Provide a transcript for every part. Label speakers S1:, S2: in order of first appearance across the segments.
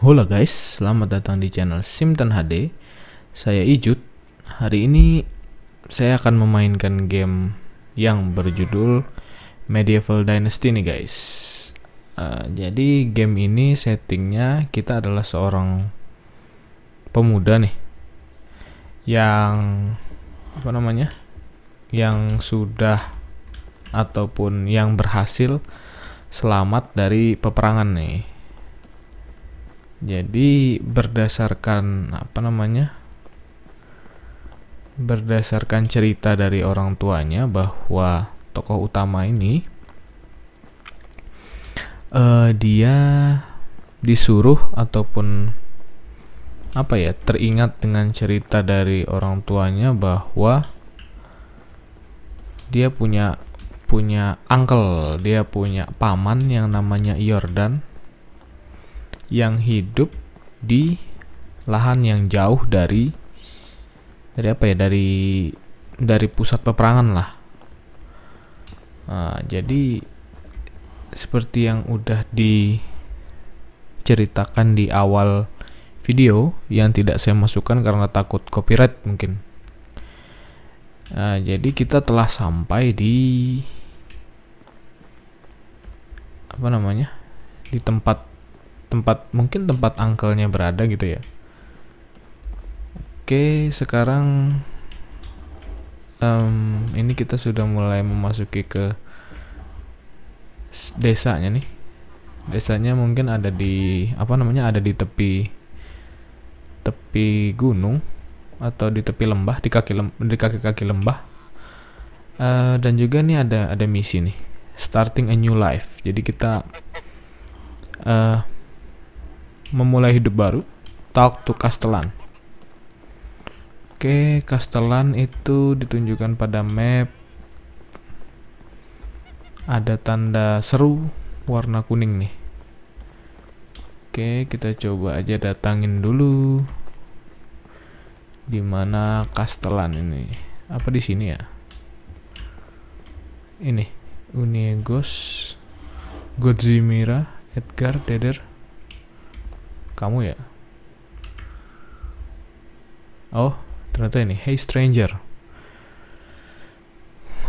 S1: Hola guys, selamat datang di channel Simtan HD. Saya Ijut. Hari ini saya akan memainkan game yang berjudul Medieval Dynasty nih guys. Uh, jadi game ini settingnya kita adalah seorang pemuda nih yang apa namanya? yang sudah ataupun yang berhasil selamat dari peperangan nih jadi berdasarkan apa namanya berdasarkan cerita dari orang tuanya bahwa tokoh utama ini uh, dia disuruh ataupun apa ya teringat dengan cerita dari orang tuanya bahwa dia punya punya uncle dia punya paman yang namanya Jordan yang hidup di lahan yang jauh dari dari apa ya dari dari pusat peperangan lah nah, jadi seperti yang udah diceritakan di awal video yang tidak saya masukkan karena takut copyright mungkin nah, jadi kita telah sampai di apa namanya di tempat tempat mungkin tempat angkelnya berada gitu ya oke sekarang um, ini kita sudah mulai memasuki ke desanya nih desanya mungkin ada di apa namanya ada di tepi tepi gunung atau di tepi lembah di kaki lem, di kaki kaki lembah uh, dan juga nih ada ada misi nih starting a new life jadi kita uh, memulai hidup baru. Talk to Castellan. Oke, Castellan itu ditunjukkan pada map. Ada tanda seru warna kuning nih. Oke, kita coba aja datangin dulu. Dimana Castellan ini? Apa di sini ya? Ini Uniegos, Godzimira, Edgar, Deder. Kamu ya? Oh, ternyata ini. Hey stranger.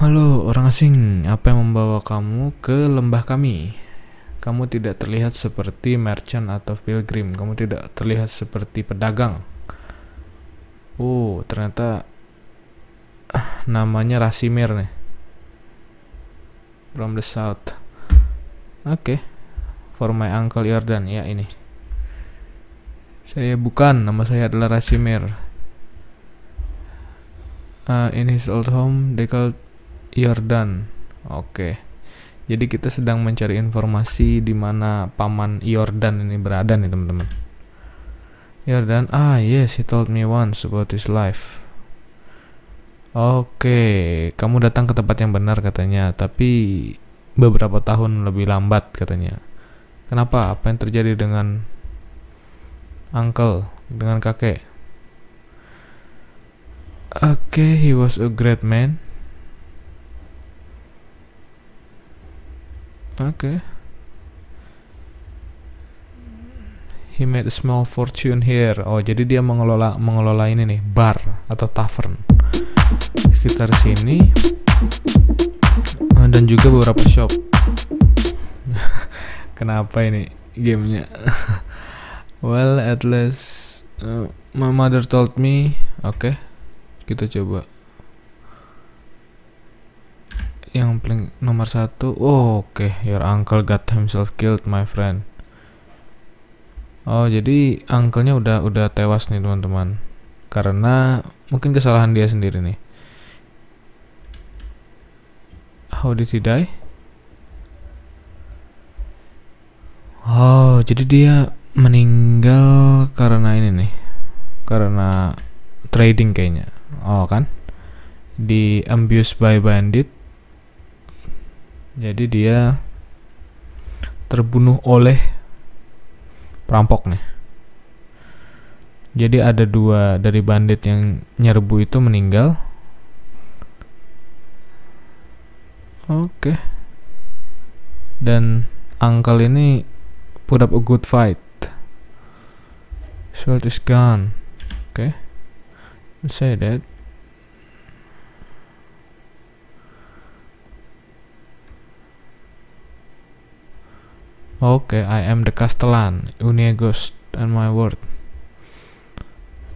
S1: Halo, orang asing. Apa yang membawa kamu ke lembah kami? Kamu tidak terlihat seperti merchant atau pilgrim. Kamu tidak terlihat seperti pedagang. Oh, ternyata namanya Rasimir nih. From the south. Oke. Okay. For my uncle Jordan ya ini. Saya bukan, nama saya adalah Rasimir. Uh, in his old home, they called Jordan. Oke. Okay. Jadi kita sedang mencari informasi di mana paman Jordan ini berada nih teman-teman. Jordan. ah yes, he told me once about his life. Oke, okay. kamu datang ke tempat yang benar katanya, tapi beberapa tahun lebih lambat katanya. Kenapa? Apa yang terjadi dengan uncle dengan kakek. Okay, he was a great man. Okay. He made a small fortune here. Oh, jadi dia mengelola mengelola ini nih, bar atau tavern sekitar sini oh, dan juga beberapa shop. Kenapa ini gamenya? Well, at least uh, my mother told me. Oke, okay. kita coba yang paling nomor satu. Oh, Oke, okay. your uncle got himself killed, my friend. Oh, jadi uncle-nya udah udah tewas nih teman-teman. Karena mungkin kesalahan dia sendiri nih. How did he die? Oh, jadi dia meninggal karena ini nih karena trading kayaknya oh kan di abuse by bandit jadi dia terbunuh oleh perampok nih jadi ada dua dari bandit yang nyerbu itu meninggal oke okay. dan uncle ini put up a good fight Shield is gone. Okay. Let's say that. Okay, I am the Castellan, Uniegos, and my word.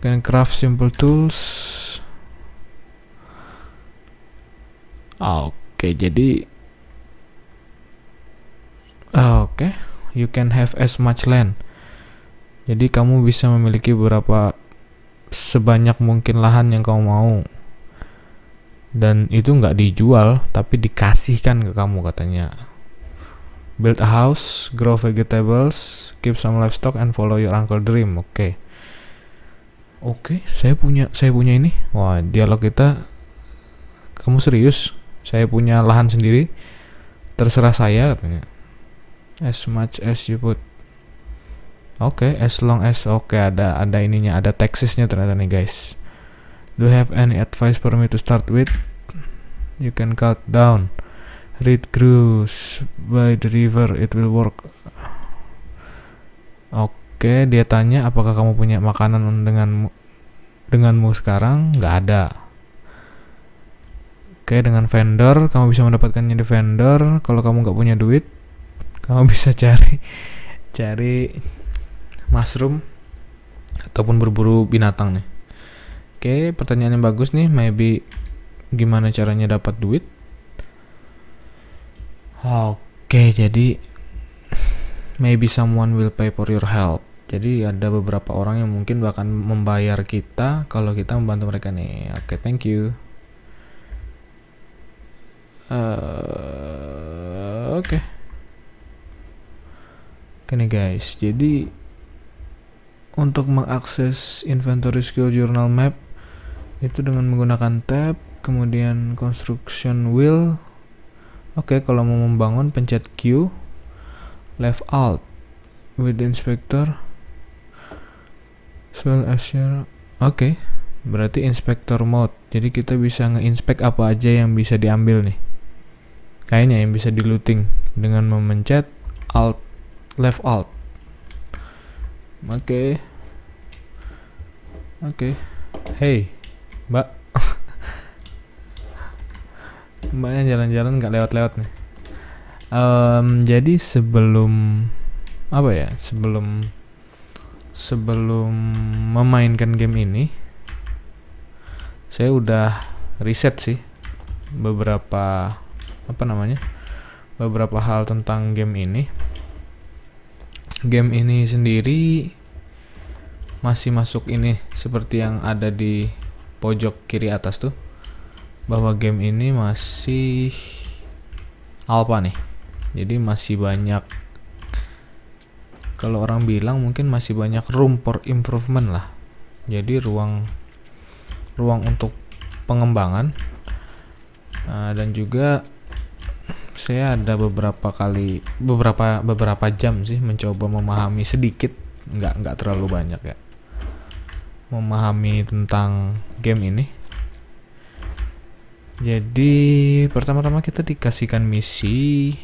S1: Can craft simple tools. okay, jadi ah, okay. you can have as much land. Jadi kamu bisa memiliki berapa sebanyak mungkin lahan yang kamu mau. Dan itu nggak dijual, tapi dikasihkan ke kamu katanya. Build a house, grow vegetables, keep some livestock and follow your uncle dream. Oke. Okay. Oke, okay, saya punya saya punya ini. Wah, dialog kita kamu serius? Saya punya lahan sendiri. Terserah saya katanya. As much as you put Oke, okay, as long as oke okay, ada ada ininya, ada taxesnya ternyata nih guys. Do you have any advice for me to start with? You can cut down. Read cruise by the river, it will work. Oke, okay, dia tanya apakah kamu punya makanan dengan denganmu sekarang? Gak ada. Oke, okay, dengan vendor kamu bisa mendapatkannya di vendor. Kalau kamu gak punya duit, kamu bisa cari cari mushroom ataupun berburu binatang nih. Oke, pertanyaan yang bagus nih, maybe gimana caranya dapat duit? Oke, jadi maybe someone will pay for your help. Jadi ada beberapa orang yang mungkin bahkan membayar kita kalau kita membantu mereka nih. Oke, thank you. Uh, Oke. Okay. Oke nih guys, jadi untuk mengakses inventory skill journal map itu dengan menggunakan tab kemudian construction wheel oke okay, kalau mau membangun pencet Q left alt with inspector as well as oke okay, berarti inspector mode jadi kita bisa nge-inspect apa aja yang bisa diambil nih kayaknya yang bisa di looting dengan memencet alt left alt Oke. Okay. Oke. Okay. Hey, Mbak. Mbaknya jalan-jalan nggak lewat-lewat nih. Um, jadi sebelum apa ya? Sebelum sebelum memainkan game ini, saya udah riset sih beberapa apa namanya beberapa hal tentang game ini game ini sendiri masih masuk ini seperti yang ada di pojok kiri atas tuh bahwa game ini masih alpha nih jadi masih banyak kalau orang bilang mungkin masih banyak room for improvement lah jadi ruang ruang untuk pengembangan nah, dan juga saya ada beberapa kali beberapa beberapa jam sih mencoba memahami sedikit nggak nggak terlalu banyak ya memahami tentang game ini jadi pertama-tama kita dikasihkan misi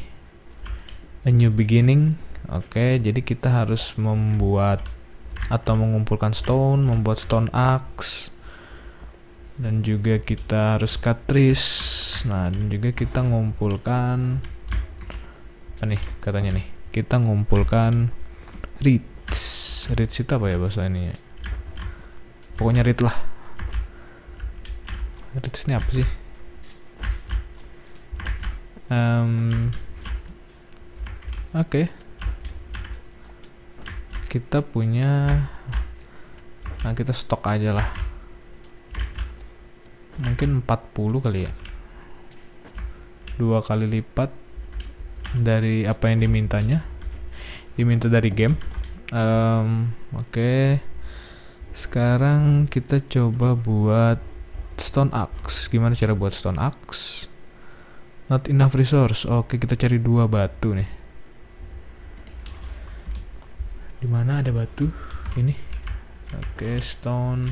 S1: a new beginning oke jadi kita harus membuat atau mengumpulkan stone membuat stone axe dan juga kita harus cut trees nah dan juga kita ngumpulkan apa nih katanya nih kita ngumpulkan reads reads itu apa ya bahasa ini pokoknya read lah reads ini apa sih um, oke okay. kita punya nah kita stok aja lah mungkin 40 kali ya dua kali lipat dari apa yang dimintanya diminta dari game um, oke okay. sekarang kita coba buat stone axe gimana cara buat stone axe not enough resource oke okay, kita cari dua batu nih dimana ada batu ini oke okay, stone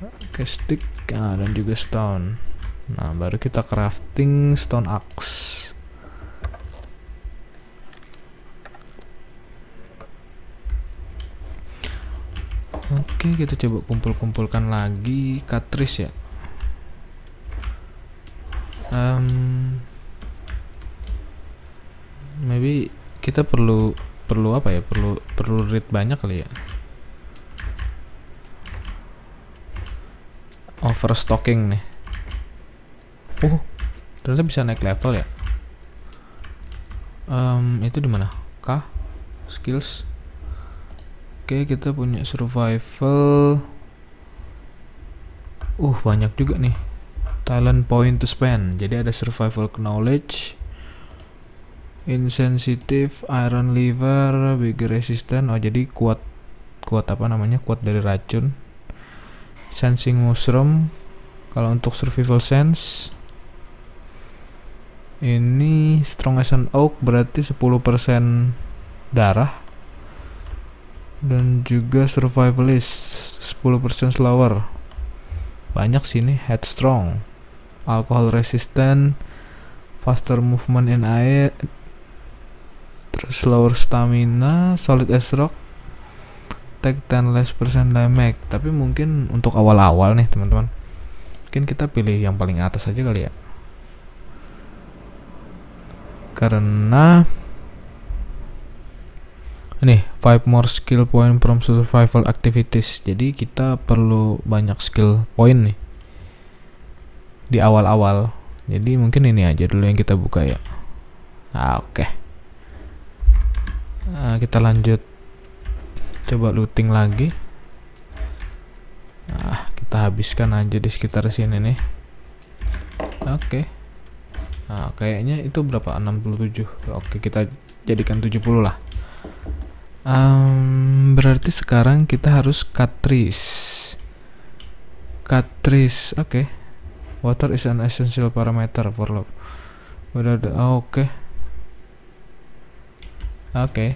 S1: oke okay, stick ah, dan juga stone Nah, baru kita crafting stone axe. Oke, kita coba kumpul-kumpulkan lagi katris ya. Um, maybe kita perlu perlu apa ya? Perlu perlu read banyak kali ya. Overstocking nih. Oh, ternyata bisa naik level ya. Um, itu di mana? K skills. Oke, okay, kita punya survival. Uh, banyak juga nih. Talent point to spend. Jadi ada survival knowledge, insensitive, iron liver, big resistant. Oh, jadi kuat kuat apa namanya? Kuat dari racun. Sensing mushroom, kalau untuk survival sense ini strong as an oak berarti 10% darah dan juga survivalist 10% slower banyak sih sini headstrong alcohol resistant faster movement in air terus slower stamina solid as rock take 10 less percent damage tapi mungkin untuk awal-awal nih teman-teman mungkin kita pilih yang paling atas aja kali ya karena nih five more skill point from survival activities jadi kita perlu banyak skill point nih di awal-awal jadi mungkin ini aja dulu yang kita buka ya nah, oke okay. nah, kita lanjut coba looting lagi nah kita habiskan aja di sekitar sini nih oke okay. Nah, kayaknya itu berapa? 67. Oke, kita jadikan 70 lah. Um, berarti sekarang kita harus cut Katris. oke. Okay. Water is an essential parameter for love. Oh, oke. Oke. Okay.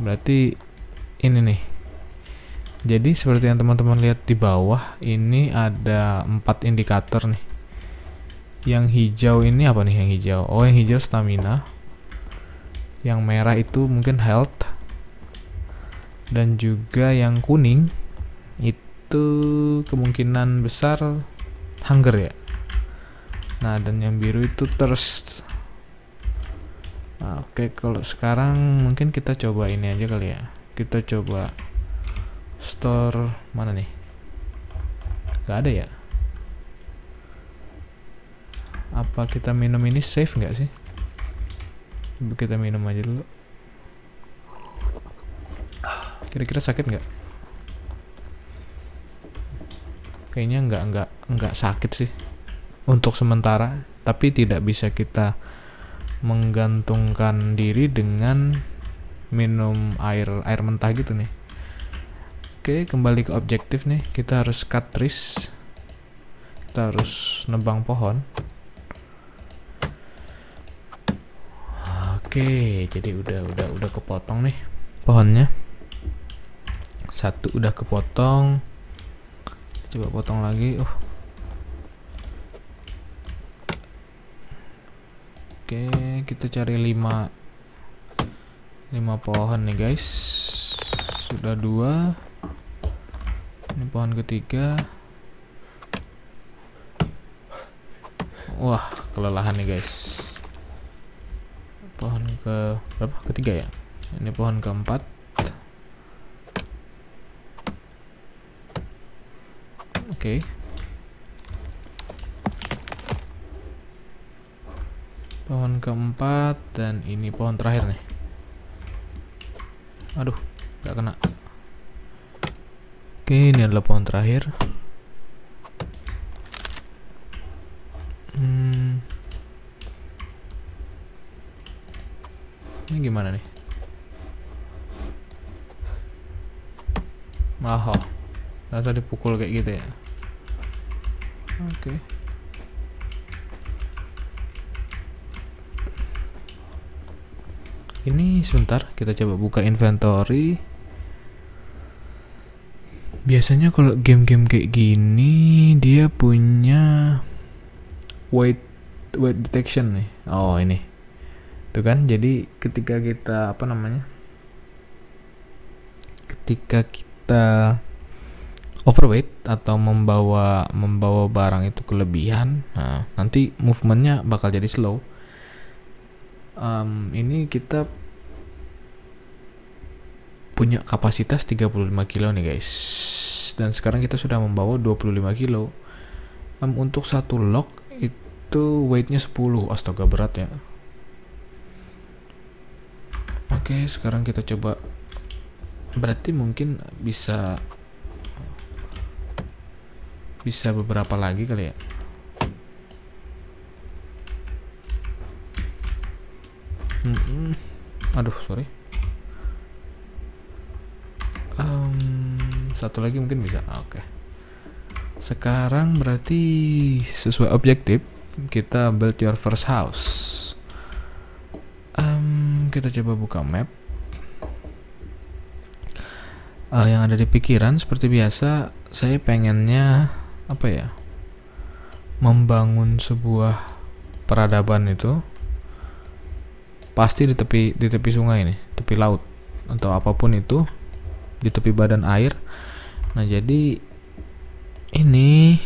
S1: Berarti ini nih. Jadi seperti yang teman-teman lihat di bawah, ini ada empat indikator nih yang hijau ini apa nih yang hijau oh yang hijau stamina yang merah itu mungkin health dan juga yang kuning itu kemungkinan besar hunger ya nah dan yang biru itu thirst nah, oke okay, kalau sekarang mungkin kita coba ini aja kali ya kita coba store mana nih gak ada ya apa kita minum ini safe nggak sih kita minum aja dulu kira-kira sakit nggak kayaknya nggak nggak nggak sakit sih untuk sementara tapi tidak bisa kita menggantungkan diri dengan minum air air mentah gitu nih oke kembali ke objektif nih kita harus cut trees kita harus nebang pohon Oke, jadi udah udah udah kepotong nih pohonnya. Satu udah kepotong. Coba potong lagi. Oh. Oke, kita cari 5 5 pohon nih, guys. Sudah dua. Ini pohon ketiga. Wah, kelelahan nih, guys pohon ke berapa ketiga ya ini pohon keempat oke okay. pohon keempat dan ini pohon terakhir nih aduh gak kena oke okay, ini adalah pohon terakhir Ini gimana nih? Maha. Nah, tadi pukul kayak gitu ya. Oke. Okay. Ini sebentar, kita coba buka inventory. Biasanya kalau game-game kayak gini dia punya white weight detection nih. Oh, ini gitu kan jadi ketika kita apa namanya ketika kita overweight atau membawa membawa barang itu kelebihan nah, nanti movementnya bakal jadi slow um, ini kita punya kapasitas 35 kilo nih guys dan sekarang kita sudah membawa 25 kilo um, untuk satu lock itu weightnya 10 astaga berat ya Oke, okay, sekarang kita coba. Berarti mungkin bisa bisa beberapa lagi kali ya. Hmm, aduh, sorry. Um, satu lagi mungkin bisa. Ah, oke. Okay. Sekarang berarti sesuai objektif kita build your first house kita coba buka map uh, yang ada di pikiran seperti biasa saya pengennya apa ya membangun sebuah peradaban itu pasti di tepi di tepi sungai nih tepi laut atau apapun itu di tepi badan air nah jadi ini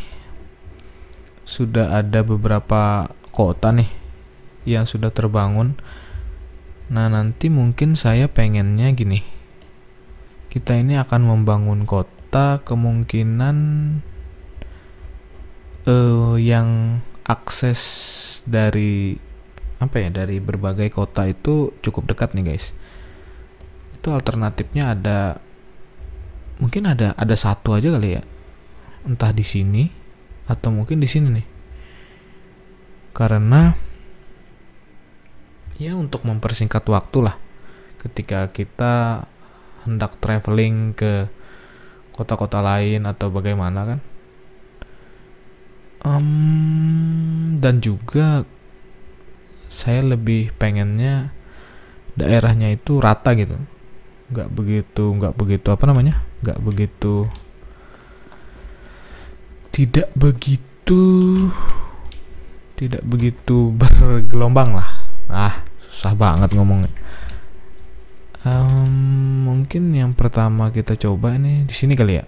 S1: sudah ada beberapa kota nih yang sudah terbangun Nah, nanti mungkin saya pengennya gini. Kita ini akan membangun kota kemungkinan uh, yang akses dari apa ya dari berbagai kota itu cukup dekat nih guys itu alternatifnya ada mungkin ada ada satu aja kali ya entah di sini atau mungkin di sini nih karena ya untuk mempersingkat waktu lah ketika kita hendak traveling ke kota-kota lain atau bagaimana kan um, dan juga saya lebih pengennya daerahnya itu rata gitu nggak begitu nggak begitu apa namanya nggak begitu tidak begitu tidak begitu bergelombang lah ah susah banget ngomongnya um, mungkin yang pertama kita coba ini di sini kali ya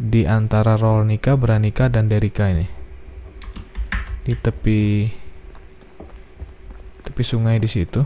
S1: di antara Rolnika, Beranika dan Derika ini di tepi tepi sungai di situ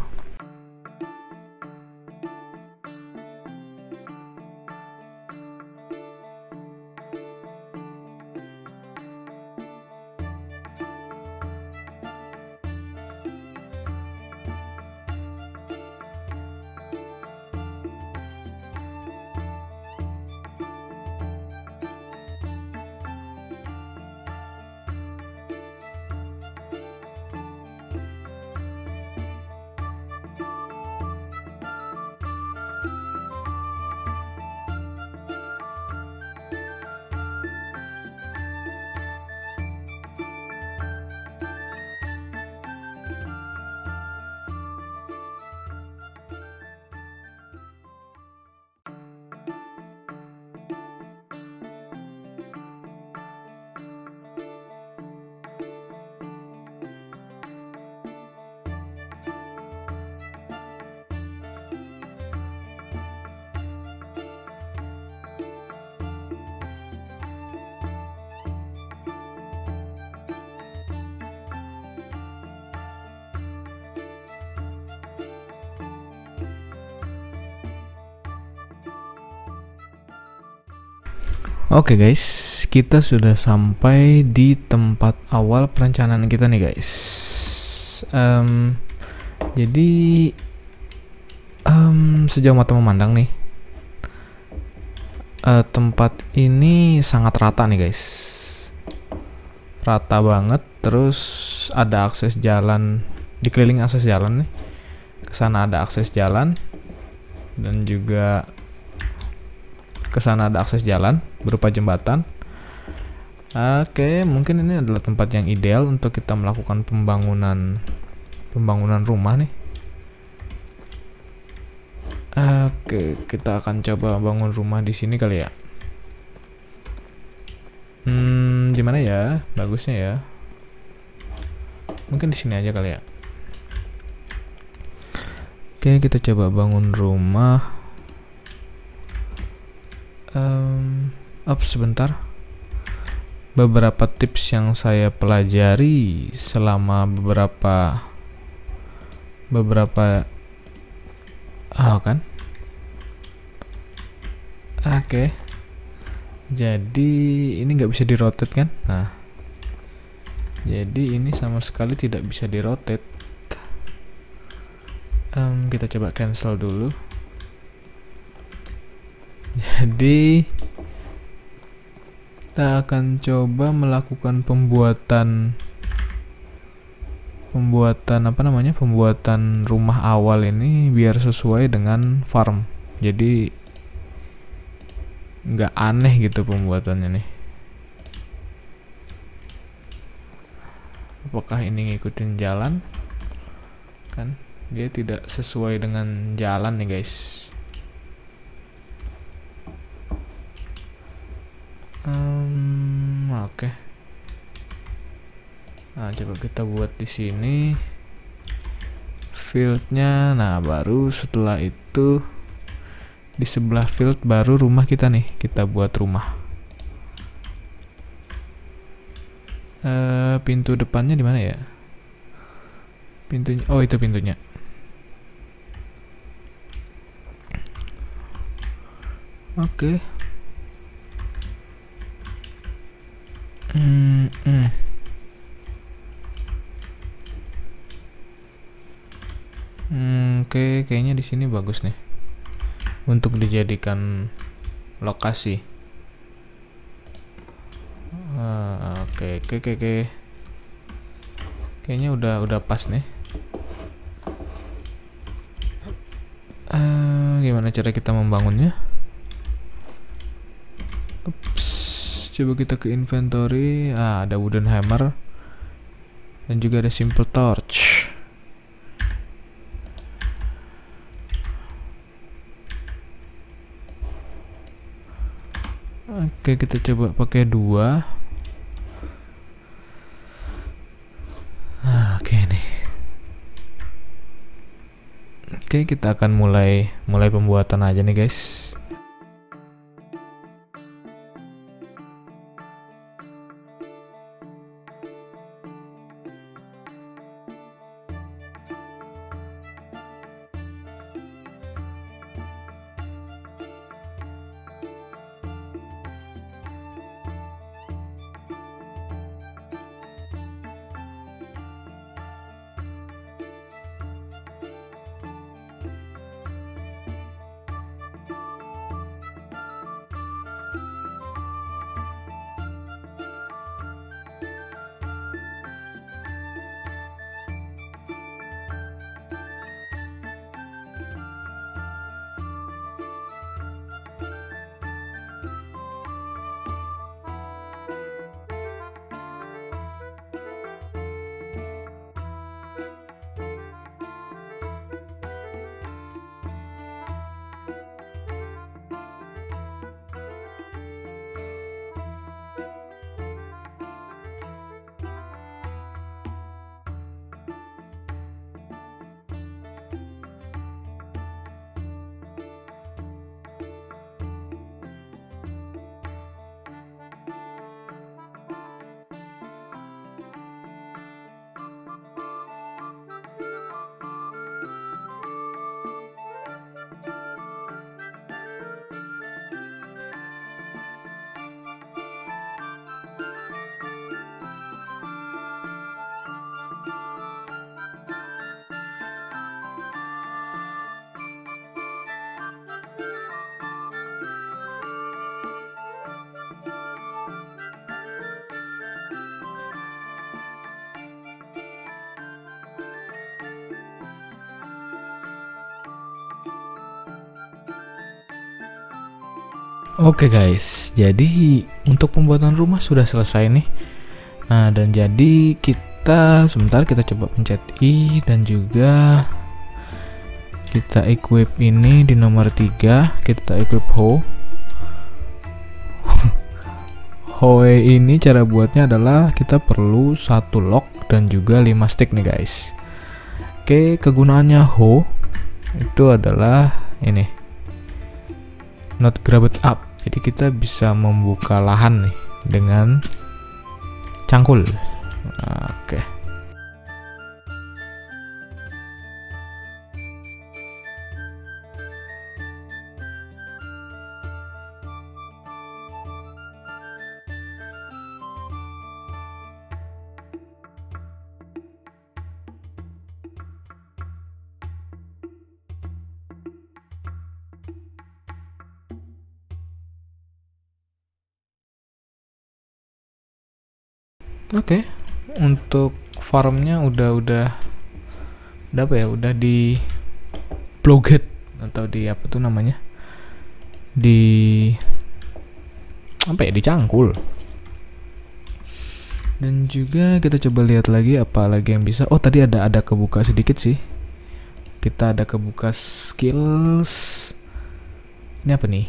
S1: Oke okay guys, kita sudah sampai di tempat awal perencanaan kita nih guys. Um, jadi um, sejauh mata memandang nih, uh, tempat ini sangat rata nih guys, rata banget. Terus ada akses jalan dikeliling akses jalan nih, kesana ada akses jalan dan juga ke sana ada akses jalan berupa jembatan. Oke, mungkin ini adalah tempat yang ideal untuk kita melakukan pembangunan pembangunan rumah nih. Oke, kita akan coba bangun rumah di sini kali ya. Hmm, gimana ya? Bagusnya ya. Mungkin di sini aja kali ya. Oke, kita coba bangun rumah um, up sebentar beberapa tips yang saya pelajari selama beberapa beberapa ah oh, kan oke okay. jadi ini nggak bisa di rotate kan nah jadi ini sama sekali tidak bisa rotate um, kita coba cancel dulu jadi kita akan coba melakukan pembuatan pembuatan apa namanya pembuatan rumah awal ini biar sesuai dengan farm jadi nggak aneh gitu pembuatannya nih apakah ini ngikutin jalan kan dia tidak sesuai dengan jalan nih guys um, oke okay. nah coba kita buat di sini fieldnya nah baru setelah itu di sebelah field baru rumah kita nih kita buat rumah uh, pintu depannya di mana ya pintunya oh itu pintunya oke okay. Hmm, hmm. hmm, oke, okay. kayaknya di sini bagus nih untuk dijadikan lokasi. Uh, oke, okay, oke, okay, oke, okay. Kayaknya udah udah pas nih. Uh, gimana cara kita membangunnya? coba kita ke inventory ah ada wooden hammer dan juga ada simple torch Oke kita coba pakai dua. Ah, Oke nih. Oke kita akan mulai mulai pembuatan aja nih guys. Oke okay guys, jadi untuk pembuatan rumah sudah selesai nih. Nah, dan jadi kita sebentar kita coba pencet i dan juga kita equip ini di nomor 3, kita equip ho. hoe ini cara buatnya adalah kita perlu satu lock dan juga 5 stick nih guys. Oke, kegunaannya ho itu adalah ini not grab it up jadi kita bisa membuka lahan nih dengan cangkul oke okay. okay. untuk farmnya udah udah udah apa ya udah di bloget atau di apa tuh namanya di apa ya dicangkul dan juga kita coba lihat lagi apa lagi yang bisa oh tadi ada ada kebuka sedikit sih kita ada kebuka skills ini apa nih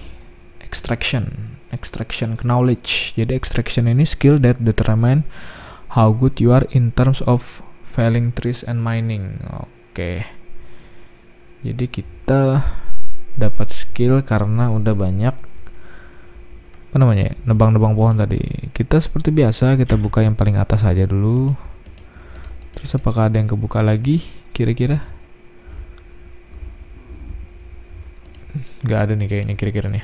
S1: extraction extraction knowledge jadi extraction ini skill that determine how good you are in terms of felling trees and mining. Oke. Okay. Jadi kita dapat skill karena udah banyak apa namanya? Ya, nebang-nebang pohon tadi. Kita seperti biasa kita buka yang paling atas aja dulu. Terus apakah ada yang kebuka lagi kira-kira? nggak ada nih kayaknya kira-kira nih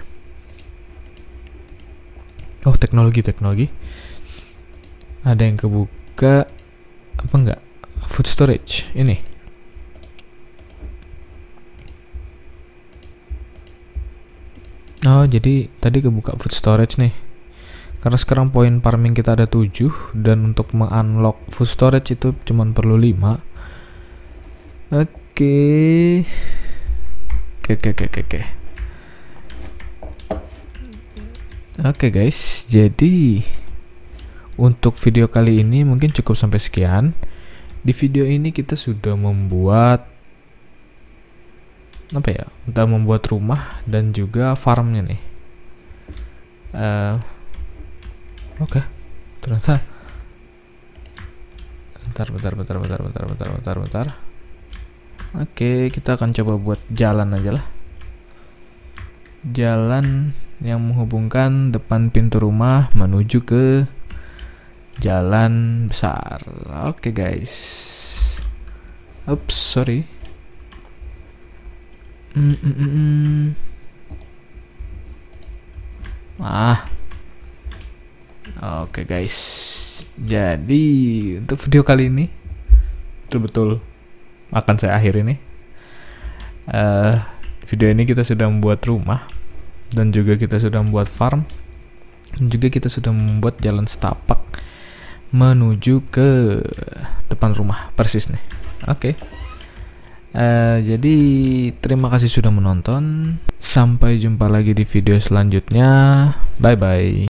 S1: oh teknologi teknologi ada yang kebuka apa enggak food storage ini oh jadi tadi kebuka food storage nih karena sekarang poin farming kita ada 7 dan untuk mengunlock food storage itu cuma perlu 5 oke okay. oke okay, oke okay, oke oke oke guys jadi untuk video kali ini mungkin cukup sampai sekian. Di video ini kita sudah membuat apa ya? Kita membuat rumah dan juga farmnya nih. Uh, Oke, okay. ternyata. Bentar, bentar, bentar, bentar, bentar, bentar, bentar, bentar. Oke, okay, kita akan coba buat jalan aja lah. Jalan yang menghubungkan depan pintu rumah menuju ke jalan besar oke okay, guys Ups, sorry mm, mm -mm -mm. ah oke okay, guys jadi untuk video kali ini betul-betul akan saya akhir ini uh, eh, video ini kita sudah membuat rumah dan juga kita sudah membuat farm dan juga kita sudah membuat jalan setapak menuju ke depan rumah persis nih oke okay. uh, eh, jadi terima kasih sudah menonton sampai jumpa lagi di video selanjutnya bye bye